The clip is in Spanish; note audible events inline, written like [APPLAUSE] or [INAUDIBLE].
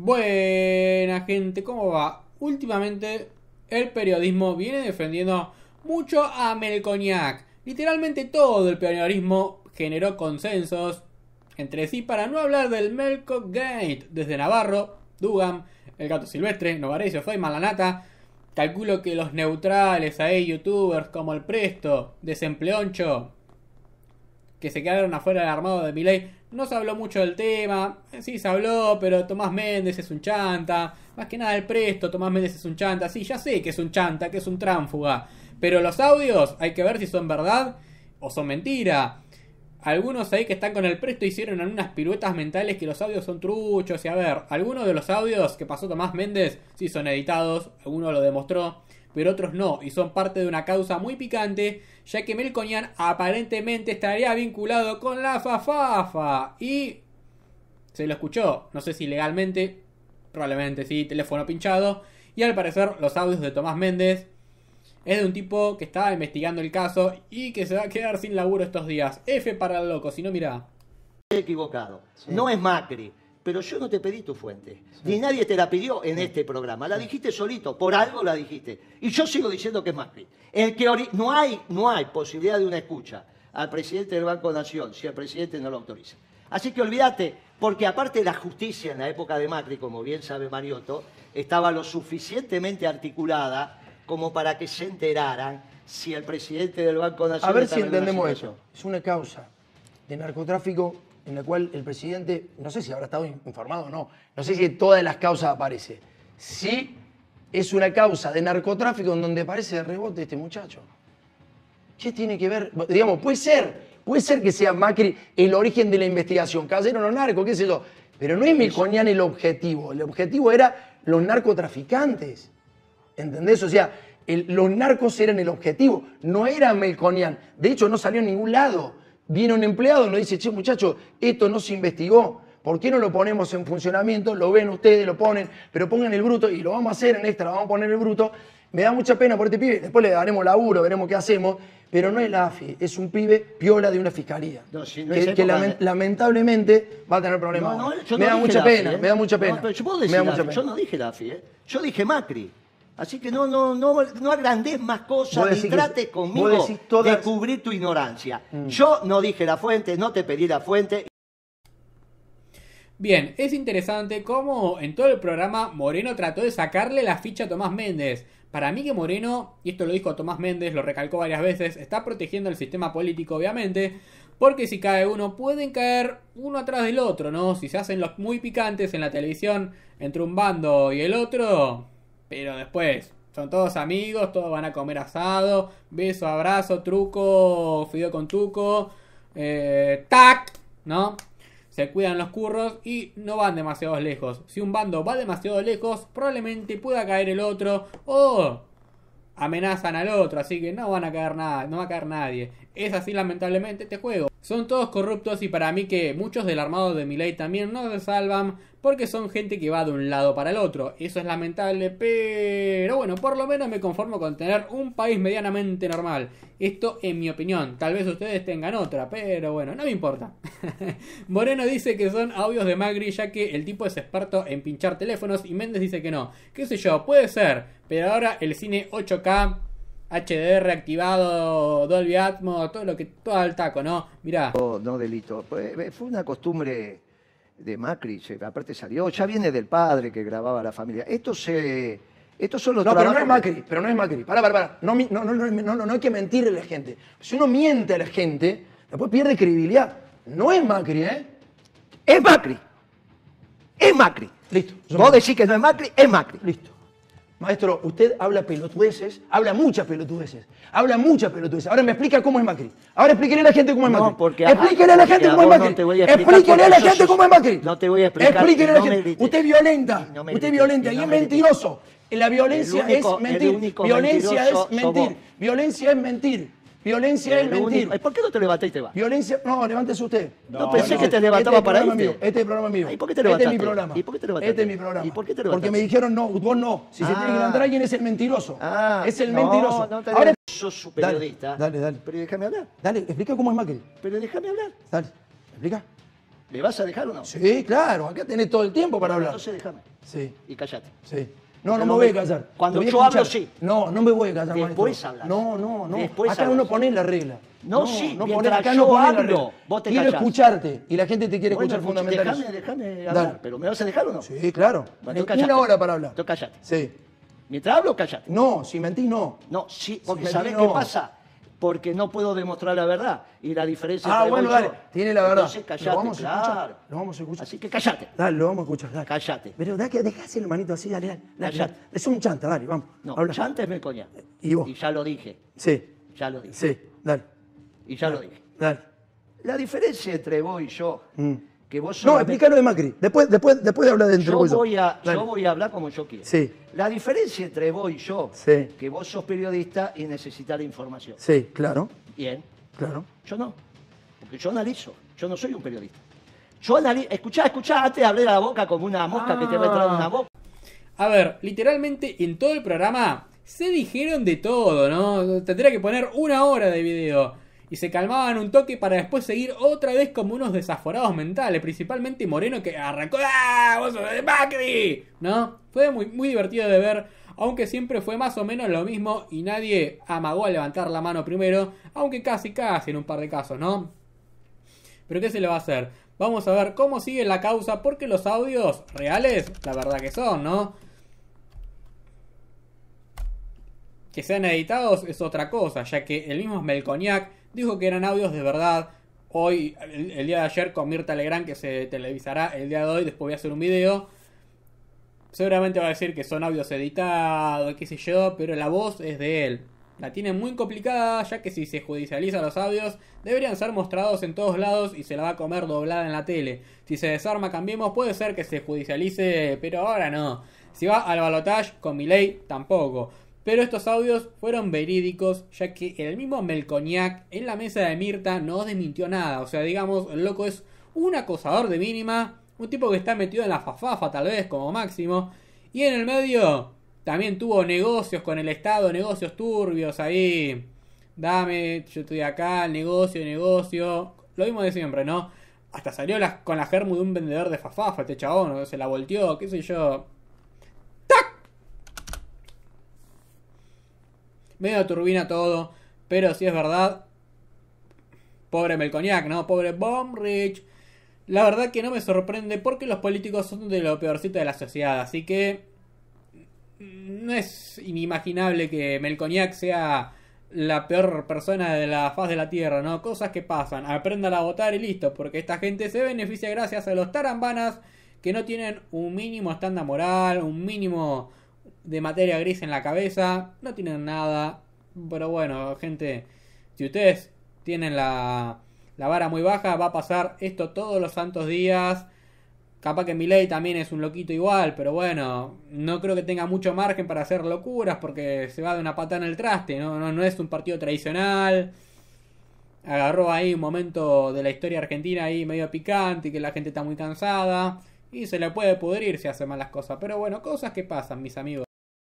Buena gente, ¿cómo va? Últimamente el periodismo viene defendiendo mucho a Melcoñac. Literalmente todo el periodismo generó consensos entre sí para no hablar del Melco Gate. Desde Navarro, Dugan, el gato silvestre, Novarecio, Fay, Malanata. Calculo que los neutrales ahí, youtubers como el Presto, Desempleoncho, que se quedaron afuera del armado de Miley, no se habló mucho del tema, sí se habló, pero Tomás Méndez es un chanta, más que nada el presto, Tomás Méndez es un chanta, sí, ya sé que es un chanta, que es un tránfuga, pero los audios hay que ver si son verdad o son mentira. Algunos ahí que están con el presto hicieron unas piruetas mentales que los audios son truchos. Y a ver, algunos de los audios que pasó Tomás Méndez sí son editados, alguno lo demostró pero otros no, y son parte de una causa muy picante, ya que Melconian aparentemente estaría vinculado con la Fafafa. Y se lo escuchó, no sé si legalmente, probablemente sí, teléfono pinchado. Y al parecer los audios de Tomás Méndez es de un tipo que estaba investigando el caso y que se va a quedar sin laburo estos días. F para el loco, si no, mirá. Equivocado. No es Macri pero yo no te pedí tu fuente, ni nadie te la pidió en este programa, la dijiste solito, por algo la dijiste. Y yo sigo diciendo que es Macri. El no, hay, no hay posibilidad de una escucha al presidente del Banco Nación si el presidente no lo autoriza. Así que olvídate, porque aparte la justicia en la época de Macri, como bien sabe Mariotto, estaba lo suficientemente articulada como para que se enteraran si el presidente del Banco Nacional... A ver si entendemos eso. Es una causa de narcotráfico en la cual el presidente, no sé si habrá estado informado o no, no sé si todas las causas aparece. Sí es una causa de narcotráfico en donde aparece de rebote este muchacho. ¿Qué tiene que ver? Digamos, puede ser, puede ser que sea Macri el origen de la investigación, cayeron los narcos, qué sé yo. Pero no es Melconian el objetivo, el objetivo era los narcotraficantes. ¿Entendés? O sea, los narcos eran el objetivo, no era Melconian. De hecho, no salió en ningún lado. Viene un empleado y nos dice, che muchacho, esto no se investigó. ¿Por qué no lo ponemos en funcionamiento? Lo ven ustedes, lo ponen, pero pongan el bruto y lo vamos a hacer en extra, vamos a poner el bruto. Me da mucha pena por este pibe, después le daremos laburo, veremos qué hacemos, pero no es la AFI, es un pibe piola de una fiscalía. que, lamentablemente va a tener problemas. me, da mucha pena, me da mucha pena, yo no dije la AFI, ¿eh? yo dije Macri. Así que no, no, no, no agrandes más cosas ni conmigo de tu ignorancia. Mm. Yo no dije la fuente, no te pedí la fuente. Bien, es interesante cómo en todo el programa Moreno trató de sacarle la ficha a Tomás Méndez. Para mí que Moreno, y esto lo dijo Tomás Méndez, lo recalcó varias veces, está protegiendo el sistema político obviamente, porque si cae uno, pueden caer uno atrás del otro, ¿no? Si se hacen los muy picantes en la televisión entre un bando y el otro, pero después, son todos amigos, todos van a comer asado, beso, abrazo, truco, fideo con tuco, eh, tac, ¿no? Se cuidan los curros y no van demasiado lejos. Si un bando va demasiado lejos, probablemente pueda caer el otro o amenazan al otro, así que no van a caer nada, no va a caer nadie. Es así lamentablemente este juego. Son todos corruptos y para mí que muchos del armado de Milei también no se salvan porque son gente que va de un lado para el otro. Eso es lamentable, pero bueno, por lo menos me conformo con tener un país medianamente normal. Esto en mi opinión, tal vez ustedes tengan otra, pero bueno, no me importa. [LAUGHS] Moreno dice que son audios de Magri ya que el tipo es experto en pinchar teléfonos y Méndez dice que no. Qué sé yo, puede ser, pero ahora el cine 8K HDR reactivado, Dolby Atmos, todo lo que todo al taco, ¿no? Mirá. No, delito. Fue, una costumbre de Macri, aparte salió, ya viene del padre que grababa la familia. Esto se estos son los No, pero no es Macri, pero no es Macri. Pará, pará, pará. No, no, no, no hay que mentirle a la gente. Si uno miente a la gente, después pierde credibilidad. No es Macri, ¿eh? Es Macri. Es Macri. Listo. Vos decís que no es Macri, es Macri. Listo. Maestro, usted habla pelotudeces, habla muchas pelotudeces, habla muchas pelotudeces. Ahora me explica cómo es Macri. Ahora explíquele a la gente cómo es Macri. No, porque explíquele a la gente cómo es Macri. No a a la gente cómo es Macri. No te voy a explicar. Explíquele a la gente. Usted es violenta. usted es violenta y es mentiroso. La violencia es mentir. Violencia es mentir. Violencia es mentir. Violencia es mentir. ¿Por qué no te levantás y te vas? Violencia. No, levántese usted. No, pensé que te levantaba para irte. Este es mío. Este ¿Y por qué te levantaste? Este es mi programa. ¿Y por qué te levantaste? Este es mi programa. por qué te levantaste? Porque me dijeron no, vos no. Si se ah. tiene que levantar alguien es el mentiroso. Ah. Es el mentiroso. No, Ahora sos su periodista. Dale, dale, Pero déjame hablar. Dale, explica cómo es Macri. Pero déjame hablar. Dale, explica. ¿Le vas a dejar o no? Sí, claro. Acá tenés todo el tiempo para hablar. Entonces déjame. Sí. Y callate. Sí. No, no, me voy a casar. Cuando yo hablo, sí. No, no me voy a casar. Después hablas. No, no, no. acá uno no pones la regla. No, sí, no poner, acá no hablo. Vos te Quiero escucharte y la gente te quiere escuchar fundamentalmente. Déjame, déjame hablar, pero ¿me vas a dejar o no? Sí, claro. Bueno, una hora para hablar. Tú callate. Sí. Mientras hablo, callate. No, si mentís, no. No, sí, porque sabes ¿sabés qué pasa? porque no puedo demostrar la verdad. Y la diferencia Ah, bueno, dale, tiene la verdad. Entonces callate, Lo vamos a claro. escuchar, vamos a escuchar. Así que callate. Dale, lo vamos a escuchar, dale. Callate. Pero da hacer el manito así, dale, dale. Callate. Es un chanta, dale, vamos. No, habla. antes me coña. Y vos. Y ya lo dije. Sí, Ya lo dije. sí, dale, y ya lo dije. dale. La diferencia entre vos y yo mm. No, explícalo de Macri. Después, después, después de yo, voy a, yo voy a hablar como yo quiero. La diferencia entre vos y yo, sí. que vos sos periodista y necesitas la información. Sí, claro. Bien. Claro. Yo no. Porque yo analizo. Yo no soy un periodista. Yo analizo. Escuchá, escuchá, antes de la boca como una mosca que te va a entrar una ah. boca. A ver, literalmente en todo el programa se dijeron de todo, ¿no? Tendría que poner una hora de video y se calmaban un toque para después seguir otra vez como unos desaforados mentales, principalmente Moreno que arrancó, ¡ah! ¡Vos sos de Macri! ¿No? Fue muy, muy divertido de ver, aunque siempre fue más o menos lo mismo y nadie amagó a levantar la mano primero, aunque casi casi en un par de casos, ¿no? Pero ¿qué se le va a hacer? Vamos a ver cómo sigue la causa, porque los audios reales, la verdad que son, ¿no? que sean editados es otra cosa, ya que el mismo Melconiac dijo que eran audios de verdad. Hoy, el, día de ayer, con Mirta Legrand, que se televisará el día de hoy, después voy a hacer un video. Seguramente va a decir que son audios editados, qué sé yo, pero la voz es de él. La tiene muy complicada, ya que si se judicializa los audios, deberían ser mostrados en todos lados y se la va a comer doblada en la tele. Si se desarma, cambiemos, puede ser que se judicialice, pero ahora no. Si va al balotage, con mi ley, tampoco. Pero estos audios fueron verídicos, ya que el mismo Melconiac en la mesa de Mirta no desmintió nada. O sea, digamos, el loco es un acosador de mínima, un tipo que está metido en la fafafa tal vez como máximo. Y en el medio también tuvo negocios con el Estado, negocios turbios ahí. Dame, yo estoy acá, negocio, negocio. Lo mismo de siempre, ¿no? Hasta salió con la germu de un vendedor de fafafa este chabón, se la volteó, qué sé yo. medio turbina todo, pero si es verdad, pobre Melconiac, ¿no? Pobre Bomrich. La verdad que no me sorprende porque los políticos son de lo peorcito de la sociedad, así que no es inimaginable que Melconiac sea la peor persona de la faz de la tierra, ¿no? Cosas que pasan, aprendan a votar y listo, porque esta gente se beneficia gracias a los tarambanas que no tienen un mínimo estándar moral, un mínimo de materia gris en la cabeza, no tienen nada, pero bueno, gente, si ustedes tienen la, la vara muy baja, va a pasar esto todos los santos días. Capaz que Miley también es un loquito igual, pero bueno, no creo que tenga mucho margen para hacer locuras porque se va de una pata en el traste, no, no, no es un partido tradicional. Agarró ahí un momento de la historia argentina ahí medio picante y que la gente está muy cansada y se le puede pudrir si hace malas cosas, pero bueno, cosas que pasan, mis amigos.